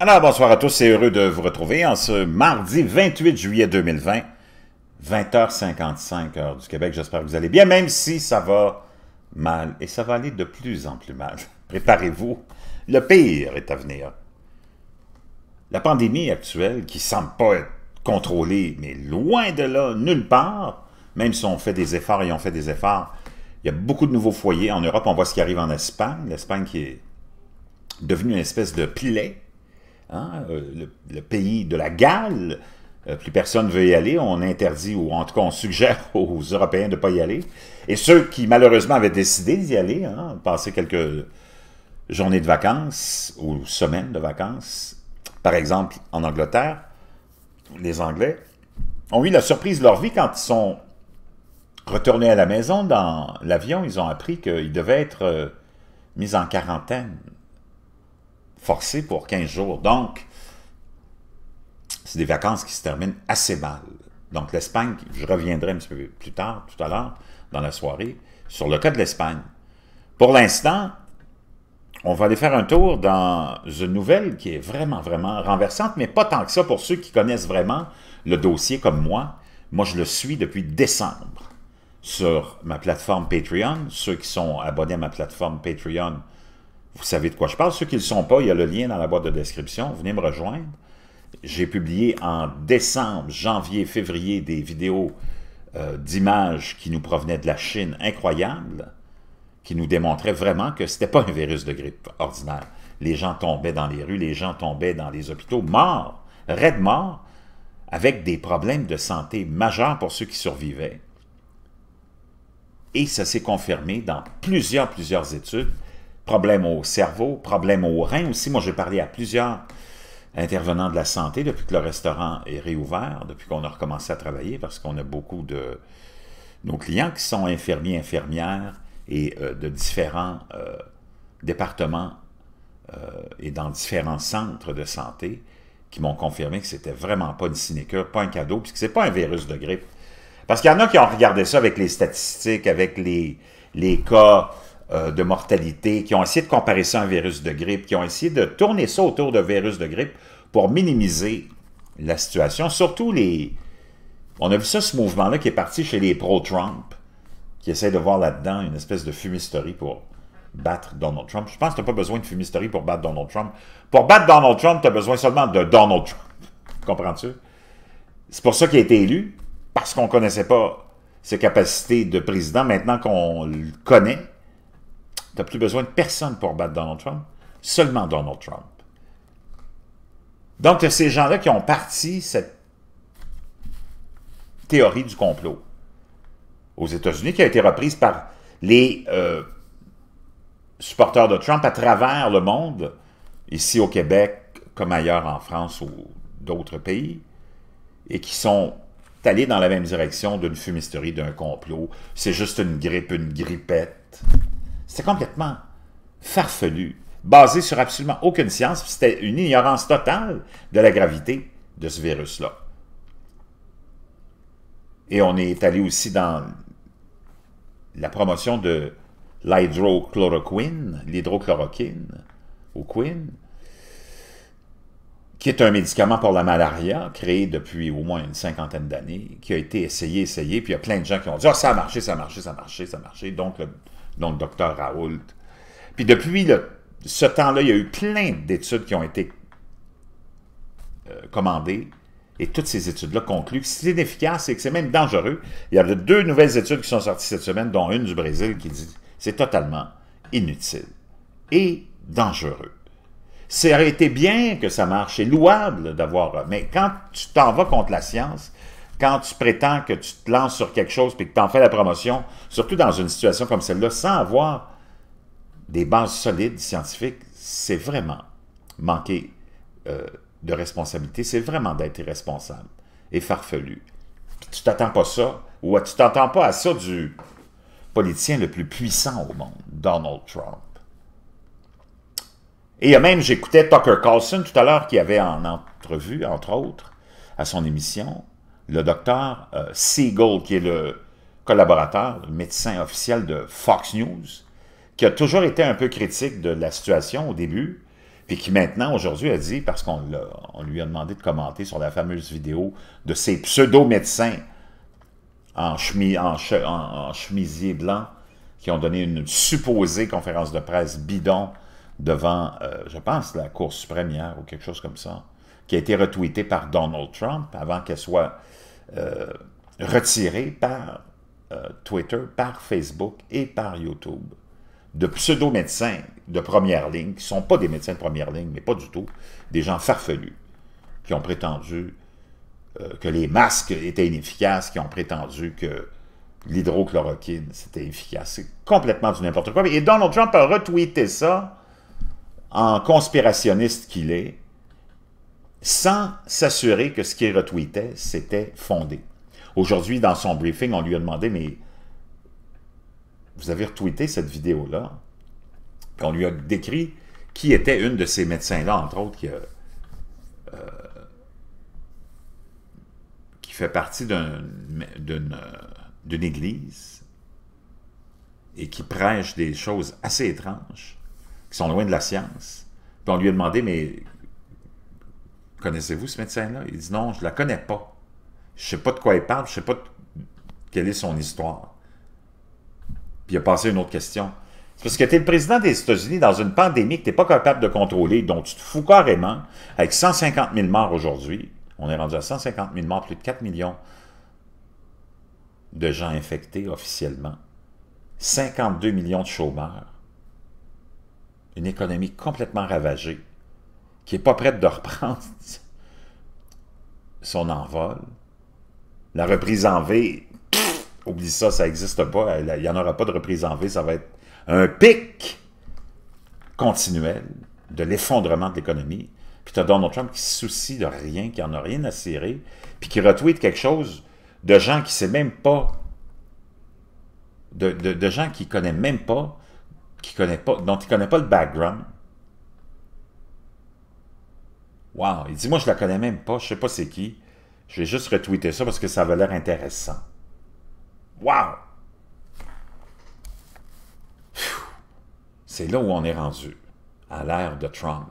Alors, bonsoir à tous c'est heureux de vous retrouver en ce mardi 28 juillet 2020, 20h55 heure du Québec. J'espère que vous allez bien, même si ça va mal et ça va aller de plus en plus mal. Préparez-vous, le pire est à venir. La pandémie actuelle, qui semble pas être contrôlée, mais loin de là, nulle part, même si on fait des efforts et on fait des efforts, il y a beaucoup de nouveaux foyers en Europe. On voit ce qui arrive en Espagne, l'Espagne qui est devenue une espèce de plaie Hein, euh, le, pays de la Galles, euh, plus personne veut y aller, on interdit, ou en tout cas on suggère aux Européens de ne pas y aller. Et ceux qui malheureusement avaient décidé d'y aller, hein, passer quelques journées de vacances ou semaines de vacances, par exemple en Angleterre, les Anglais ont eu la surprise de leur vie quand ils sont retournés à la maison dans l'avion, ils ont appris qu'ils devaient être euh, mis en quarantaine forcé pour 15 jours. Donc, c'est des vacances qui se terminent assez mal. Donc, l'Espagne, je reviendrai un petit peu plus tard, tout à l'heure, dans la soirée, sur le cas de l'Espagne. Pour l'instant, on va aller faire un tour dans une nouvelle qui est vraiment, vraiment renversante, mais pas tant que ça pour ceux qui connaissent vraiment le dossier comme moi. Moi, je le suis depuis décembre sur ma plateforme Patreon. Ceux qui sont abonnés à ma plateforme Patreon vous savez de quoi je parle. Ceux qui ne le sont pas, il y a le lien dans la boîte de description. Venez me rejoindre. J'ai publié en décembre, janvier, février des vidéos euh, d'images qui nous provenaient de la Chine incroyables, qui nous démontraient vraiment que ce n'était pas un virus de grippe ordinaire. Les gens tombaient dans les rues, les gens tombaient dans les hôpitaux, morts, raides morts, avec des problèmes de santé majeurs pour ceux qui survivaient. Et ça s'est confirmé dans plusieurs, plusieurs études problème au cerveau, problème aux reins aussi. Moi, j'ai parlé à plusieurs intervenants de la santé depuis que le restaurant est réouvert, depuis qu'on a recommencé à travailler, parce qu'on a beaucoup de nos clients qui sont infirmiers, infirmières et euh, de différents euh, départements euh, et dans différents centres de santé qui m'ont confirmé que c'était vraiment pas une sinecure, pas un cadeau, puisque c'est pas un virus de grippe. Parce qu'il y en a qui ont regardé ça avec les statistiques, avec les, les cas euh, de mortalité, qui ont essayé de comparer ça à un virus de grippe, qui ont essayé de tourner ça autour de virus de grippe pour minimiser la situation. Surtout les... On a vu ça, ce mouvement-là, qui est parti chez les pro-Trump, qui essayent de voir là-dedans une espèce de fumisterie pour battre Donald Trump. Je pense que tu pas besoin de fumisterie pour battre Donald Trump. Pour battre Donald Trump, tu as besoin seulement de Donald Trump. Comprends-tu? C'est pour ça qu'il a été élu, parce qu'on ne connaissait pas ses capacités de président. Maintenant qu'on le connaît, tu n'as plus besoin de personne pour battre Donald Trump, seulement Donald Trump. Donc, ces gens-là qui ont parti cette théorie du complot aux États-Unis, qui a été reprise par les euh, supporters de Trump à travers le monde, ici au Québec, comme ailleurs en France ou d'autres pays, et qui sont allés dans la même direction d'une fumisterie, d'un complot. C'est juste une grippe, une grippette. C'était complètement farfelu, basé sur absolument aucune science, c'était une ignorance totale de la gravité de ce virus-là. Et on est allé aussi dans la promotion de l'hydrochloroquine, l'hydrochloroquine, ou quin, qui est un médicament pour la malaria, créé depuis au moins une cinquantaine d'années, qui a été essayé, essayé, puis il y a plein de gens qui ont dit ah, « ça a marché, ça a marché, ça a marché, ça a marché », donc le, dont le docteur Raoult. Puis depuis ce temps-là, il y a eu plein d'études qui ont été euh, commandées, et toutes ces études-là concluent que c'est inefficace et que c'est même dangereux. Il y a deux nouvelles études qui sont sorties cette semaine, dont une du Brésil qui dit que c'est totalement inutile et dangereux. Ça aurait été bien que ça marche, c'est louable d'avoir... Mais quand tu t'en vas contre la science, quand tu prétends que tu te lances sur quelque chose et que tu en fais la promotion, surtout dans une situation comme celle-là, sans avoir des bases solides scientifiques, c'est vraiment manquer euh, de responsabilité, c'est vraiment d'être irresponsable et farfelu. tu t'attends pas ça, ou tu t'attends pas à ça du politicien le plus puissant au monde, Donald Trump. Et même, j'écoutais Tucker Carlson tout à l'heure qui avait en entrevue, entre autres, à son émission, le docteur Seagull, Siegel, qui est le collaborateur, le médecin officiel de Fox News, qui a toujours été un peu critique de la situation au début, puis qui maintenant, aujourd'hui, a dit, parce qu'on lui a demandé de commenter sur la fameuse vidéo de ces pseudo-médecins en, chemisier blanc qui ont donné une supposée conférence de presse bidon devant, euh, je pense, la Cour suprême ou quelque chose comme ça qui a été retweetée par Donald Trump avant qu'elle soit euh, retirée par euh, Twitter, par Facebook et par YouTube de pseudo-médecins de première ligne, qui ne sont pas des médecins de première ligne, mais pas du tout, des gens farfelus, qui ont prétendu euh, que les masques étaient inefficaces, qui ont prétendu que l'hydrochloroquine, c'était efficace. C'est complètement du n'importe quoi. Et Donald Trump a retweeté ça en conspirationniste qu'il est, sans s'assurer que ce qu'il retweetait, c'était fondé. Aujourd'hui, dans son briefing, on lui a demandé, mais vous avez retweeté cette vidéo-là? on lui a décrit qui était une de ces médecins-là, entre autres, qui, euh, qui fait partie euh, d'une église et qui prêche des choses assez étranges, qui sont loin de la science. Puis on lui a demandé, mais connaissez-vous ce médecin-là? Il dit, non, je ne la connais pas. Je ne sais pas de quoi il parle, je ne sais pas quelle est son histoire. Puis il a passé une autre question. C'est parce que tu es le président des États-Unis dans une pandémie que tu n'es pas capable de contrôler, dont tu te fous carrément, avec 150 000 morts aujourd'hui. On est rendu à 150 000 morts, plus de 4 millions de gens infectés officiellement. 52 millions de chômeurs. Une économie complètement ravagée qui n'est pas prête de reprendre son envol. La reprise en V, oublie ça, ça n'existe pas. Il n'y en aura pas de reprise en V, ça va être un pic continuel de l'effondrement de l'économie. Puis tu as Donald Trump qui se soucie de rien, qui n'en a rien à cirer, puis qui retweet quelque chose de gens qui ne sait même pas, de, gens qui ne même pas, qui connaît pas, dont il ne connaît pas le background, Wow! Il dit, moi, je la connais même pas, je sais pas c'est qui. Je vais juste retweeter ça parce que ça avait l'air intéressant. Wow! C'est là où on est rendu, à l'ère de Trump.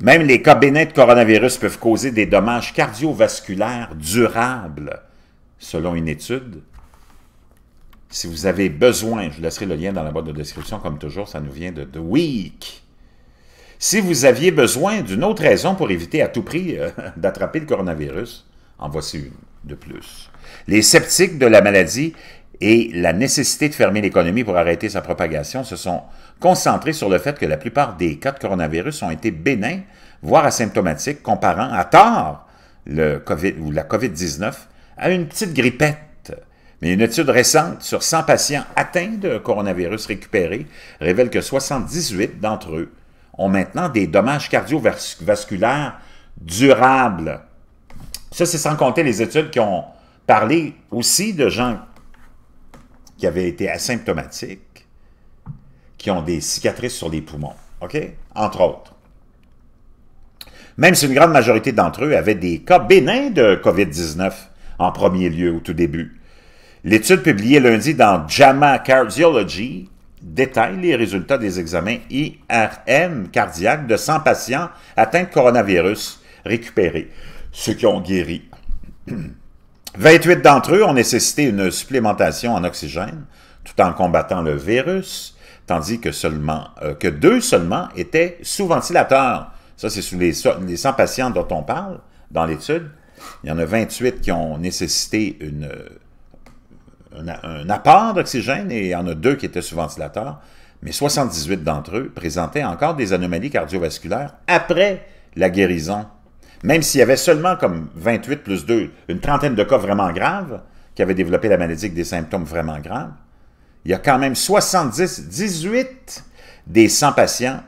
Même les cas de coronavirus peuvent causer des dommages cardiovasculaires durables, selon une étude si vous avez besoin, je vous laisserai le lien dans la boîte de description, comme toujours, ça nous vient de The Week. Si vous aviez besoin d'une autre raison pour éviter à tout prix euh, d'attraper le coronavirus, en voici une de plus. Les sceptiques de la maladie et la nécessité de fermer l'économie pour arrêter sa propagation se sont concentrés sur le fait que la plupart des cas de coronavirus ont été bénins, voire asymptomatiques, comparant à tort le COVID, ou la COVID-19 à une petite grippette mais une étude récente sur 100 patients atteints de coronavirus récupérés révèle que 78 d'entre eux ont maintenant des dommages cardiovasculaires durables. Ça, c'est sans compter les études qui ont parlé aussi de gens qui avaient été asymptomatiques, qui ont des cicatrices sur les poumons, OK? Entre autres. Même si une grande majorité d'entre eux avaient des cas bénins de COVID-19 en premier lieu au tout début, L'étude publiée lundi dans JAMA Cardiology détaille les résultats des examens IRM cardiaques de 100 patients atteints de coronavirus récupérés, ceux qui ont guéri. 28 d'entre eux ont nécessité une supplémentation en oxygène tout en combattant le virus, tandis que, seulement, euh, que deux seulement étaient sous ventilateur. Ça, c'est sous les, les 100 patients dont on parle dans l'étude. Il y en a 28 qui ont nécessité une euh, un, apport d'oxygène et il y en a deux qui étaient sous ventilateur, mais 78 d'entre eux présentaient encore des anomalies cardiovasculaires après la guérison. Même s'il y avait seulement comme 28 plus 2, une trentaine de cas vraiment graves qui avaient développé la maladie avec des symptômes vraiment graves, il y a quand même 70, 18 des 100 patients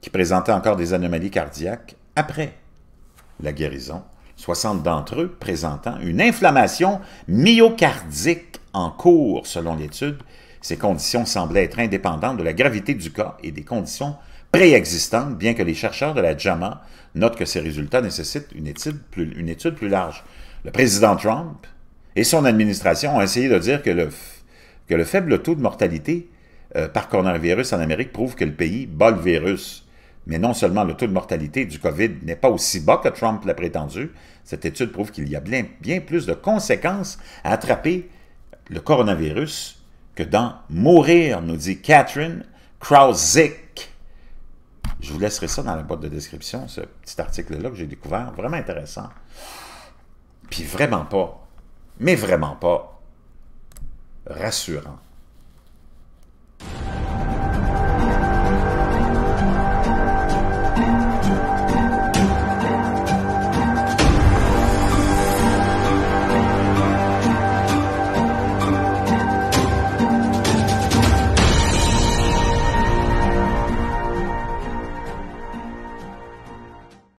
qui présentaient encore des anomalies cardiaques après la guérison 60 d'entre eux présentant une inflammation myocardique en cours, selon l'étude. Ces conditions semblaient être indépendantes de la gravité du cas et des conditions préexistantes, bien que les chercheurs de la JAMA notent que ces résultats nécessitent une étude plus, large. Le président Trump et son administration ont essayé de dire que le, faible taux de mortalité euh, par coronavirus en Amérique prouve que le pays bat le virus. Mais non seulement le taux de mortalité du COVID n'est pas aussi bas que Trump l'a prétendu, cette étude prouve qu'il y a bien, plus de conséquences à attraper le coronavirus que dans mourir, nous dit Catherine Krausick. Je vous laisserai ça dans la boîte de description, ce petit article-là que j'ai découvert, vraiment intéressant. Puis vraiment pas, mais vraiment pas rassurant.